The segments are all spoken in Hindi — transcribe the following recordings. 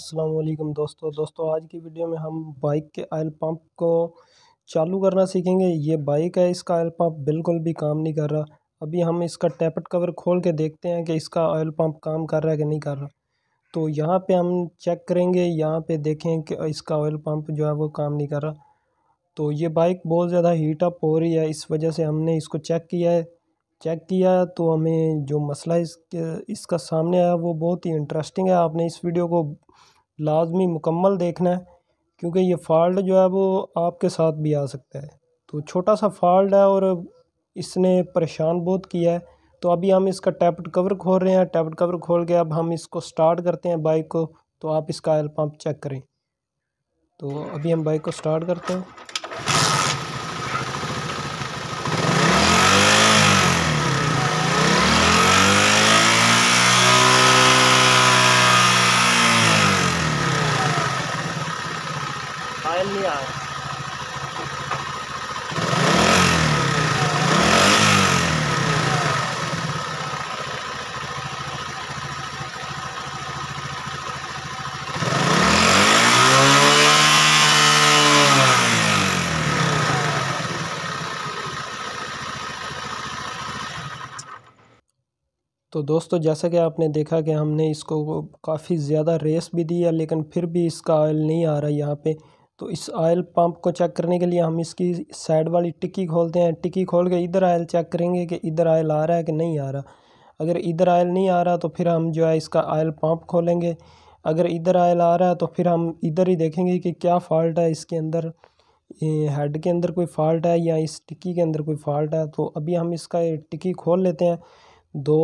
असलकम दोस्तों दोस्तों आज की वीडियो में हम बाइक के आयल पंप को चालू करना सीखेंगे ये बाइक है इसका आयल पंप बिल्कुल भी काम नहीं कर रहा अभी हम इसका टैपेट कवर खोल के देखते हैं कि इसका आयल पंप काम कर रहा है कि नहीं कर रहा तो यहाँ पे हम चेक करेंगे यहाँ पे देखें कि इसका ऑयल पंप जो है वो काम नहीं कर रहा तो ये बाइक बहुत ज़्यादा हीट अप हो रही है इस वजह से हमने इसको चेक किया है चेक किया तो हमें जो मसला इसके इसका सामने आया वो बहुत ही इंटरेस्टिंग है आपने इस वीडियो को लाजमी मुकम्मल देखना है क्योंकि ये फॉल्ट जो है वो आपके साथ भी आ सकता है तो छोटा सा फॉल्ट है और इसने परेशान बहुत किया है तो अभी हम इसका टैपड कवर खोल रहे हैं टैपड कवर खोल के अब हम इसको स्टार्ट करते हैं बाइक को तो आप इसका आयल पम्प चेक करें तो अभी हम बाइक को स्टार्ट करते हैं मोबाइल नहीं आ रहा तो दोस्तों जैसा कि आपने देखा कि हमने इसको काफ़ी ज़्यादा रेस भी दी है लेकिन फिर भी इसका ऑयल नहीं आ रहा यहाँ पे तो इस ऑयल पंप को चेक करने के लिए हम इसकी साइड वाली टिक्की खोलते हैं टिक्की खोल के इधर ऑयल चेक करेंगे कि इधर ऑयल आ रहा है कि नहीं आ रहा अगर इधर ऑयल नहीं आ रहा तो फिर हम जो है इसका ऑयल पंप खोलेंगे अगर इधर ऑयल आ रहा है तो फिर हम इधर ही देखेंगे कि क्या फॉल्ट है इसके अंदर हेड के अंदर कोई फॉल्ट है या इस टिक्की के अंदर कोई फॉल्ट है तो अभी हम इसका टिक्की खोल लेते हैं दो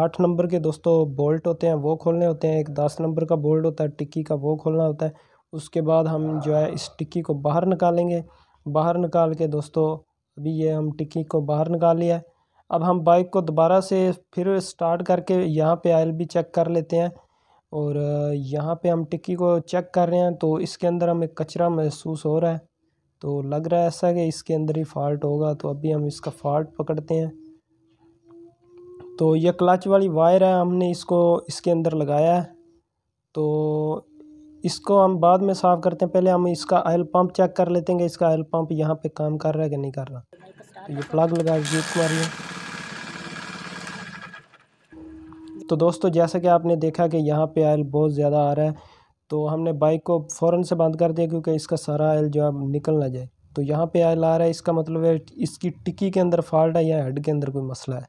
आठ नंबर के दोस्तों बोल्ट होते हैं वो खोलने होते हैं एक दस नंबर का बोल्ट होता है टिक्की का वो खोलना होता है उसके बाद हम जो है इस टिक्की को बाहर निकालेंगे बाहर निकाल के दोस्तों अभी ये हम टिक्की को बाहर निकाल लिया अब हम बाइक को दोबारा से फिर स्टार्ट करके यहाँ पे आयल भी चेक कर लेते हैं और यहाँ पे हम टिक्की को चेक कर रहे हैं तो इसके अंदर हमें कचरा महसूस हो रहा है तो लग रहा है ऐसा कि इसके अंदर ही फॉल्ट होगा तो अभी हम इसका फॉल्ट पकड़ते हैं तो यह क्लच वाली वायर है हमने इसको इसके अंदर लगाया है तो इसको हम बाद में साफ़ करते हैं पहले हम इसका आयल पंप चेक कर लेते हैं इसका आयल पंप यहाँ पे काम कर रहा है कि नहीं कर रहा तो ये प्लग लगा जीत मारिए तो दोस्तों जैसा कि आपने देखा कि यहाँ पे आयल बहुत ज़्यादा आ रहा है तो हमने बाइक को फ़ौरन से बंद कर दिया क्योंकि इसका सारा आयल जो है निकल ना जाए तो यहाँ पे आयल आ रहा है इसका मतलब है इसकी टिक्की के अंदर फॉल्ट है या हेड के अंदर कोई मसला है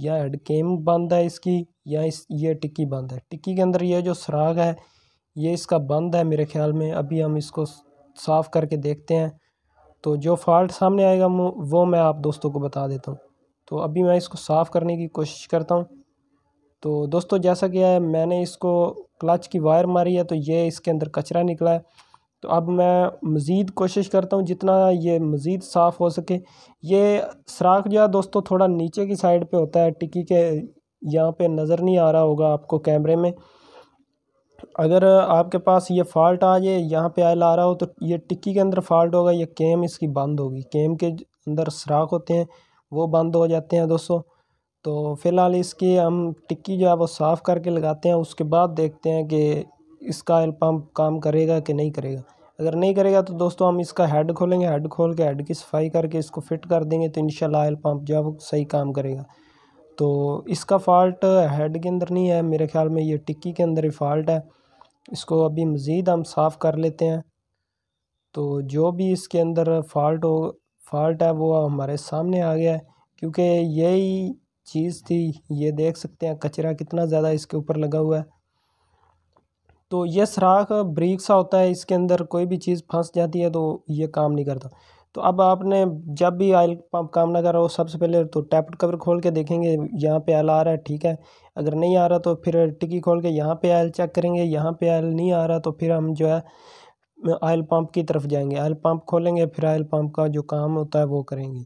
या हेड केम बंद है इसकी या इस ये टिक्की बंद है टिक्की के अंदर यह जो सुराग है ये इसका बंद है मेरे ख्याल में अभी हम इसको साफ़ करके देखते हैं तो जो फॉल्ट सामने आएगा वो मैं आप दोस्तों को बता देता हूँ तो अभी मैं इसको साफ़ करने की कोशिश करता हूँ तो दोस्तों जैसा कि है मैंने इसको क्लच की वायर मारी है तो ये इसके अंदर कचरा निकला है तो अब मैं मज़ीद कोशिश करता हूँ जितना ये मज़ीद साफ़ हो सके ये सराख जो है दोस्तों थोड़ा नीचे की साइड पे होता है टिकी के यहाँ पे नज़र नहीं आ रहा होगा आपको कैमरे में अगर आपके पास ये फॉल्ट आ जाए यहाँ पे आयल आ रहा हो तो ये टिक्की के अंदर फॉल्ट होगा ये कैम इसकी बंद होगी कैम के अंदर सुराख होते हैं वो बंद हो जाते हैं दोस्तों तो फ़िलहाल इसकी हम टिक्की जो है वो साफ़ करके लगाते हैं उसके बाद देखते हैं कि इसका आयल पम्प काम करेगा कि नहीं करेगा अगर नहीं करेगा तो दोस्तों हम इसका हेड खोलेंगे हेड खोल के हेड की सफाई करके इसको फिट कर देंगे तो इन आयल पम्प जो है वो सही काम करेगा तो इसका फॉल्ट हेड के अंदर नहीं है मेरे ख्याल में ये टिक्की के अंदर ही फॉल्ट है इसको अभी मज़ीद हम साफ़ कर लेते हैं तो जो भी इसके अंदर फॉल्ट हो फॉल्ट है वो हमारे सामने आ गया है क्योंकि यही चीज़ थी ये देख सकते हैं कचरा कितना ज़्यादा इसके ऊपर लगा हुआ है तो ये सराख ब्रीक सा होता है इसके अंदर कोई भी चीज़ फंस जाती है तो ये काम नहीं करता तो अब आपने जब भी ऑयल पंप काम ना कर रहा हो सबसे पहले तो टैप कवर खोल के देखेंगे यहाँ पे आयल आ रहा है ठीक है अगर नहीं आ रहा तो फिर टिकी खोल के यहाँ पे आयल चेक करेंगे यहाँ पे आयल नहीं आ रहा तो फिर हम जो है ऑयल पंप की तरफ जाएंगे आयल पंप खोलेंगे फिर आयल पंप का जो काम होता है वो करेंगे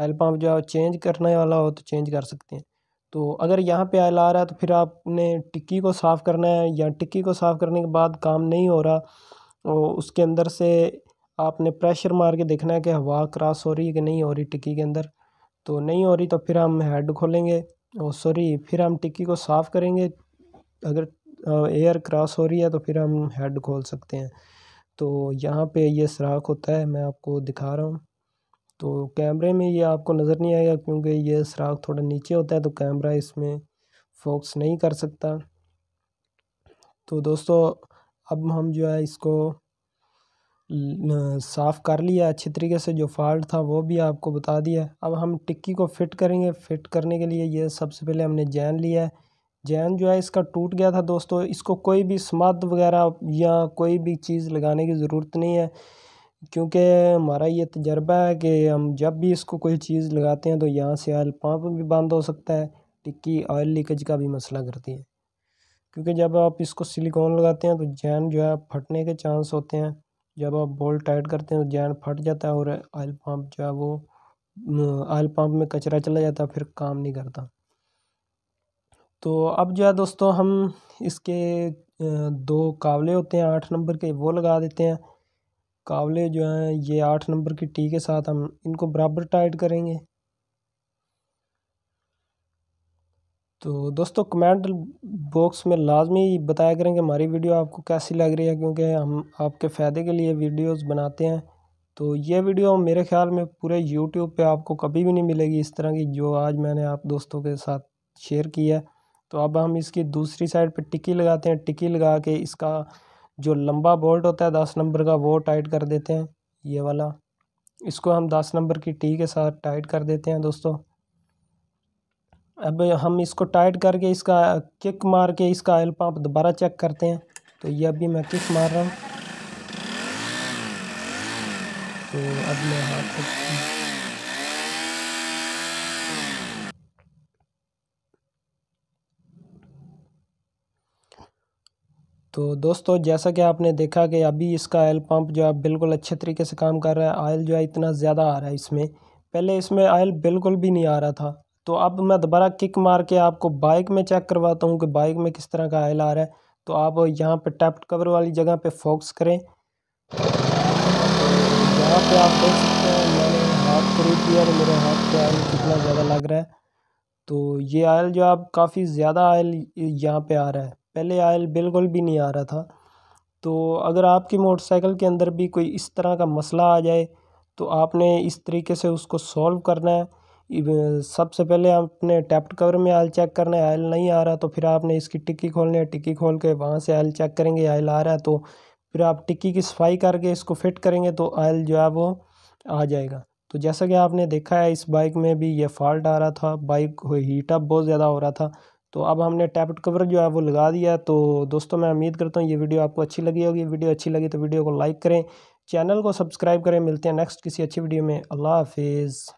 ऑयल पम्प जो है चेंज करने वाला हो तो चेंज कर सकते हैं तो अगर यहाँ पे आयल आ रहा है तो फिर आपने टिक्की को साफ़ करना है या टिक्की को साफ़ करने के बाद काम नहीं हो रहा और तो उसके अंदर से आपने प्रेशर मार के देखना है कि हवा क्रॉस हो रही है कि नहीं हो रही टिक्की के अंदर तो नहीं हो रही तो फिर हम हेड खोलेंगे और सॉरी फिर हम टिक्की को साफ़ करेंगे अगर एयर क्रॉस हो रही है तो फिर हम हेड खोल सकते हैं तो यहाँ पे ये सराख होता है मैं आपको दिखा रहा हूँ तो कैमरे में ये आपको नज़र नहीं आएगा क्योंकि ये सराख थोड़ा नीचे होता है तो कैमरा इसमें फोकस नहीं कर सकता तो दोस्तों अब हम जो है इसको साफ़ कर लिया अच्छे तरीके से जो फॉल्ट था वो भी आपको बता दिया अब हम टिक्की को फिट करेंगे फिट करने के लिए ये सबसे पहले हमने जैन लिया है जैन जो है इसका टूट गया था दोस्तों इसको कोई भी समाध वगैरह या कोई भी चीज़ लगाने की ज़रूरत नहीं है क्योंकि हमारा ये तजर्बा है कि हम जब भी इसको कोई चीज़ लगाते हैं तो यहाँ से ऑयल पम्प भी बंद हो सकता है टिक्की ऑयल लीकेज का भी मसला करती है क्योंकि जब आप इसको सिलिकॉन लगाते हैं तो जैन जो है फटने के चांस होते हैं जब आप बोल्ट टाइट करते हैं तो जैन फट जाता है और आयल पम्प जो है वो आयल पम्प में कचरा चला जाता है फिर काम नहीं करता तो अब जो है दोस्तों हम इसके दो कावले होते हैं आठ नंबर के वो लगा देते हैं कावले जो हैं ये आठ नंबर की टी के साथ हम इनको बराबर टाइट करेंगे तो दोस्तों कमेंट बॉक्स में लाजमी बताया करें कि हमारी वीडियो आपको कैसी लग रही है क्योंकि हम आपके फ़ायदे के लिए वीडियोस बनाते हैं तो ये वीडियो मेरे ख्याल में पूरे यूट्यूब पे आपको कभी भी नहीं मिलेगी इस तरह की जो आज मैंने आप दोस्तों के साथ शेयर की है तो अब हम इसकी दूसरी साइड पर टिक्की लगाते हैं टिक्की लगा के इसका जो लंबा बोल्ट होता है दस नंबर का वो टाइट कर देते हैं ये वाला इसको हम दस नंबर की टी के साथ टाइट कर देते हैं दोस्तों अब हम इसको टाइट करके इसका किक मार के इसका ऑयल पंप दोबारा चेक करते हैं तो ये अभी मैं किक मार रहा हूँ तो अब मैं हाथ तो दोस्तों जैसा कि आपने देखा कि अभी इसका ऑयल पंप जो है बिल्कुल अच्छे तरीके से काम कर रहा है ऑयल जो है इतना ज़्यादा आ रहा है इसमें पहले इसमें ऑयल बिल्कुल भी नहीं आ रहा था तो अब मैं दोबारा किक मार के आपको बाइक में चेक करवाता हूँ कि बाइक में किस तरह का आयल आ रहा है तो आप यहाँ पे टैप्ड कवर वाली जगह पे फोकस करें यहाँ पे आप देख सकते हैं मैंने हाथ खरीद दिया तो मेरे हाथ पे आयल कितना ज़्यादा लग रहा है तो ये आयल जो आप काफ़ी ज़्यादा आयल यहाँ पर आ रहा है पहले आयल बिल्कुल भी नहीं आ रहा था तो अगर आपकी मोटरसाइकिल के अंदर भी कोई इस तरह का मसला आ जाए तो आपने इस तरीके से उसको सॉल्व करना है सबसे पहले आपने टैप्ट कवर में आयल चेक करना है आयल नहीं आ रहा तो फिर आपने इसकी टिक्की खोलनी है टिक्की खोल के वहाँ से आयल चेक करेंगे आयल आ रहा है तो फिर आप टिक्की की सफाई करके इसको फिट करेंगे तो आयल जो है वो आ जाएगा तो जैसा कि आपने देखा है इस बाइक में भी ये फॉल्ट आ रहा था बाइक हीटअप बहुत ज़्यादा हो रहा था तो अब हमने टैप्ट कवर जो है वो लगा दिया तो दोस्तों मैं उम्मीद करता हूँ ये वीडियो आपको अच्छी लगी होगी वीडियो अच्छी लगी तो वीडियो को लाइक करें चैनल को सब्सक्राइब करें मिलते हैं नेक्स्ट किसी अच्छी वीडियो में अल्लाह हाफिज़